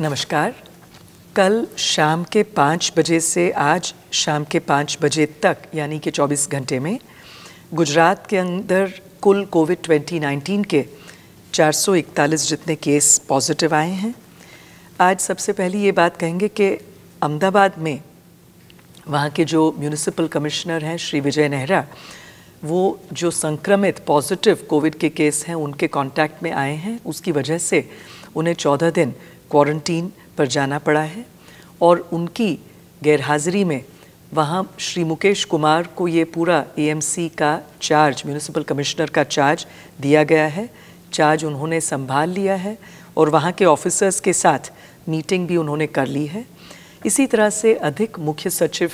नमस्कार कल शाम के पाँच बजे से आज शाम के पाँच बजे तक यानी कि 24 घंटे में गुजरात के अंदर कुल कोविड 2019 के 441 जितने केस पॉजिटिव आए हैं आज सबसे पहले ये बात कहेंगे कि अहमदाबाद में वहाँ के जो म्यूनिसिपल कमिश्नर हैं श्री विजय नेहरा वो जो संक्रमित पॉजिटिव कोविड के केस हैं उनके कांटेक्ट में आए हैं उसकी वजह से उन्हें चौदह दिन क्वारंटीन पर जाना पड़ा है और उनकी गैरहाजिरी में वहाँ श्री मुकेश कुमार को ये पूरा ए का चार्ज म्यूनिसिपल कमिश्नर का चार्ज दिया गया है चार्ज उन्होंने संभाल लिया है और वहाँ के ऑफिसर्स के साथ मीटिंग भी उन्होंने कर ली है इसी तरह से अधिक मुख्य सचिव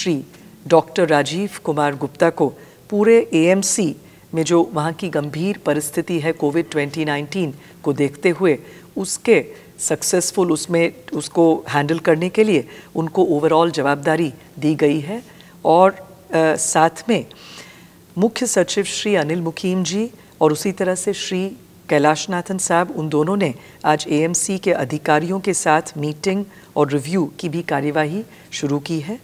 श्री डॉक्टर राजीव कुमार गुप्ता को पूरे ए में जो वहाँ की गंभीर परिस्थिति है कोविड 2019 को देखते हुए उसके सक्सेसफुल उसमें उसको हैंडल करने के लिए उनको ओवरऑल जवाबदारी दी गई है और आ, साथ में मुख्य सचिव श्री अनिल मुकीम जी और उसी तरह से श्री कैलाशनाथन साहब उन दोनों ने आज एएमसी के अधिकारियों के साथ मीटिंग और रिव्यू की भी कार्यवाही शुरू की है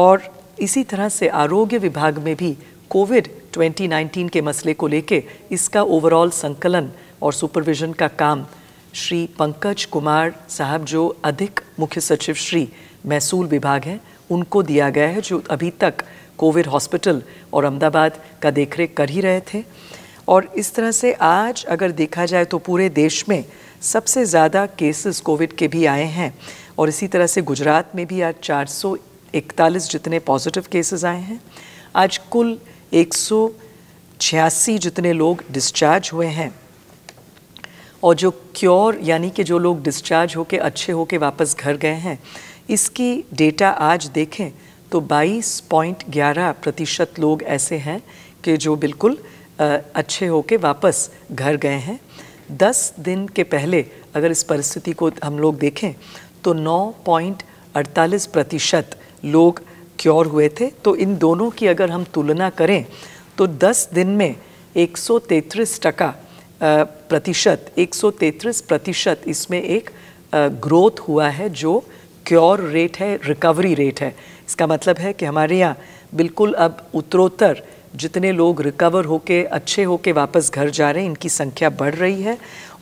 और इसी तरह से आरोग्य विभाग में भी कोविड 2019 के मसले को लेके इसका ओवरऑल संकलन और सुपरविजन का काम श्री पंकज कुमार साहब जो अधिक मुख्य सचिव श्री महसूल विभाग हैं उनको दिया गया है जो अभी तक कोविड हॉस्पिटल और अहमदाबाद का देखरेख कर ही रहे थे और इस तरह से आज अगर देखा जाए तो पूरे देश में सबसे ज़्यादा केसेस कोविड के भी आए हैं और इसी तरह से गुजरात में भी आज 441 जितने पॉजिटिव केसेस आए हैं आज कुल एक जितने लोग डिस्चार्ज हुए हैं और जो क्योर यानी कि जो लोग डिस्चार्ज होके अच्छे होके वापस घर गए हैं इसकी डेटा आज देखें तो 22.11 प्रतिशत लोग ऐसे हैं कि जो बिल्कुल अच्छे होके वापस घर गए हैं 10 दिन के पहले अगर इस परिस्थिति को हम लोग देखें तो 9.48 प्रतिशत लोग क्योर हुए थे तो इन दोनों की अगर हम तुलना करें तो 10 दिन में 133 टका प्रतिशत एक प्रतिशत इसमें एक ग्रोथ हुआ है जो क्योर रेट है रिकवरी रेट है इसका मतलब है कि हमारे यहाँ बिल्कुल अब उत्तरोत्तर जितने लोग रिकवर होके अच्छे होके वापस घर जा रहे हैं इनकी संख्या बढ़ रही है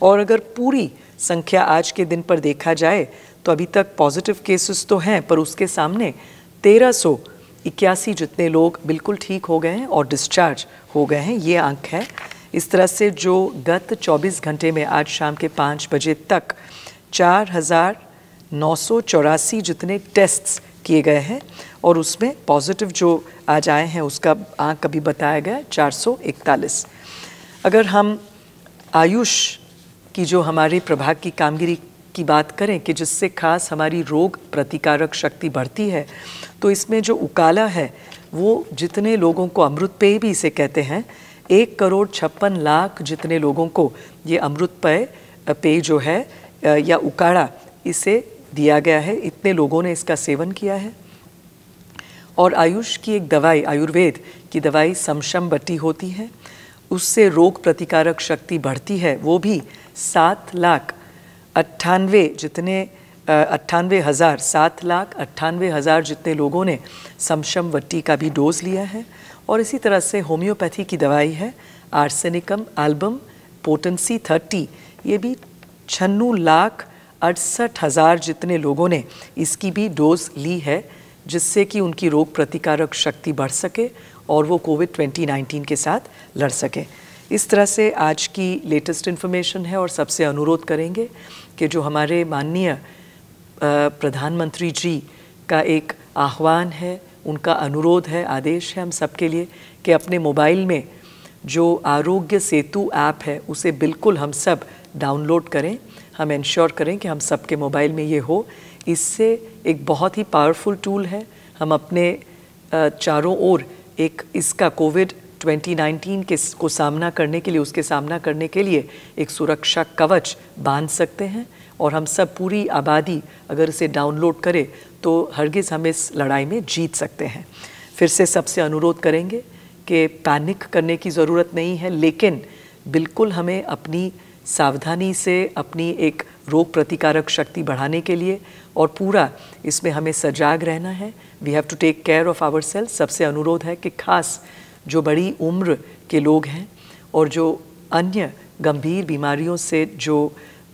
और अगर पूरी संख्या आज के दिन पर देखा जाए तो अभी तक पॉजिटिव केसेस तो हैं पर उसके सामने तेरह सौ इक्यासी जितने लोग बिल्कुल ठीक हो गए हैं और डिस्चार्ज हो गए हैं ये आंक है इस तरह से जो गत 24 घंटे में आज शाम के पाँच बजे तक चार हज़ार नौ सौ चौरासी जितने टेस्ट्स किए गए हैं और उसमें पॉजिटिव जो आज आए हैं उसका आंक कभी बताया गया इकतालीस अगर हम आयुष की जो हमारे प्रभाग की कामगिरी की बात करें कि जिससे खास हमारी रोग प्रतिकारक शक्ति बढ़ती है तो इसमें जो उकाला है वो जितने लोगों को अमृत पेय भी इसे कहते हैं एक करोड़ छप्पन लाख जितने लोगों को ये अमृत पय पेय जो है या उकाड़ा इसे दिया गया है इतने लोगों ने इसका सेवन किया है और आयुष की एक दवाई आयुर्वेद की दवाई समशम बटी होती है उससे रोग प्रतिकारक शक्ति बढ़ती है वो भी सात लाख अट्ठानवे जितने अट्ठानवे हज़ार सात लाख अट्ठानवे हज़ार जितने लोगों ने समशम वट्टी का भी डोज लिया है और इसी तरह से होम्योपैथी की दवाई है आर्सेनिकम एल्बम पोटेंसी थर्टी ये भी छन्नू लाख अड़सठ हज़ार जितने लोगों ने इसकी भी डोज ली है जिससे कि उनकी रोग प्रतिकारक शक्ति बढ़ सके और वो कोविड 2019 के साथ लड़ सकें इस तरह से आज की लेटेस्ट इन्फॉर्मेशन है और सबसे अनुरोध करेंगे कि जो हमारे माननीय प्रधानमंत्री जी का एक आह्वान है उनका अनुरोध है आदेश है हम सबके लिए कि अपने मोबाइल में जो आरोग्य सेतु ऐप है उसे बिल्कुल हम सब डाउनलोड करें हम इंश्योर करें कि हम सबके मोबाइल में ये हो इससे एक बहुत ही पावरफुल टूल है हम अपने चारों ओर एक इसका कोविड 2019 के को सामना करने के लिए उसके सामना करने के लिए एक सुरक्षा कवच बांध सकते हैं और हम सब पूरी आबादी अगर इसे डाउनलोड करें तो हरगिज़ हम इस लड़ाई में जीत सकते हैं फिर से सबसे अनुरोध करेंगे कि पैनिक करने की ज़रूरत नहीं है लेकिन बिल्कुल हमें अपनी सावधानी से अपनी एक रोग प्रतिकारक शक्ति बढ़ाने के लिए और पूरा इसमें हमें सजाग रहना है we have to take care of our self सबसे अनुरोध है कि खास जो बड़ी उम्र के लोग हैं और जो अन्य गंभीर बीमारियों से जो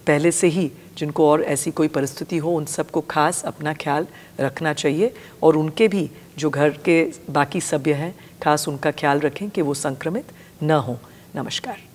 पहले से ही जिनको और ऐसी कोई परिस्थिति हो उन सबको खास अपना ख्याल रखना चाहिए और उनके भी जो घर के बाकी सभ्य हैं खास उनका ख्याल रखें कि वो संक्रमित न हों नमस्कार